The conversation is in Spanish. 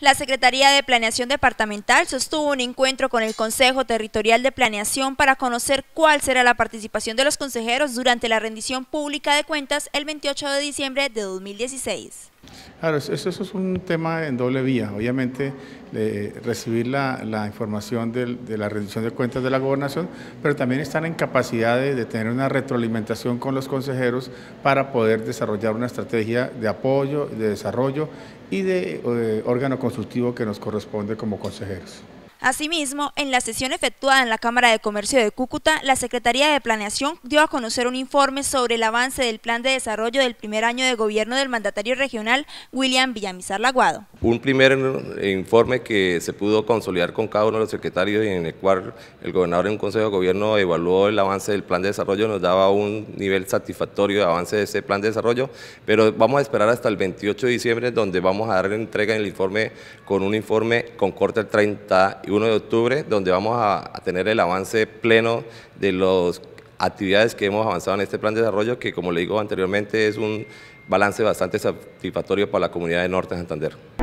La Secretaría de Planeación Departamental sostuvo un encuentro con el Consejo Territorial de Planeación para conocer cuál será la participación de los consejeros durante la rendición pública de cuentas el 28 de diciembre de 2016. Claro, eso, es un tema en doble vía. Obviamente, recibir la, información de la rendición de cuentas de la gobernación, pero también estar en capacidad de, tener una retroalimentación con los consejeros para poder desarrollar una estrategia de apoyo, de desarrollo y de órgano órgano constructivo que nos corresponde como consejeros. Asimismo, en la sesión efectuada en la Cámara de Comercio de Cúcuta, la Secretaría de Planeación dio a conocer un informe sobre el avance del plan de desarrollo del primer año de gobierno del mandatario regional William Villamizar Laguado. Un primer informe que se pudo consolidar con cada uno de los secretarios y en el cual el gobernador en un consejo de gobierno evaluó el avance del plan de desarrollo, nos daba un nivel satisfactorio de avance de ese plan de desarrollo, pero vamos a esperar hasta el 28 de diciembre donde vamos a dar entrega en el informe con un informe con corte al 30 1 de octubre, donde vamos a, a tener el avance pleno de las actividades que hemos avanzado en este plan de desarrollo, que como le digo anteriormente es un balance bastante satisfactorio para la comunidad de Norte de Santander.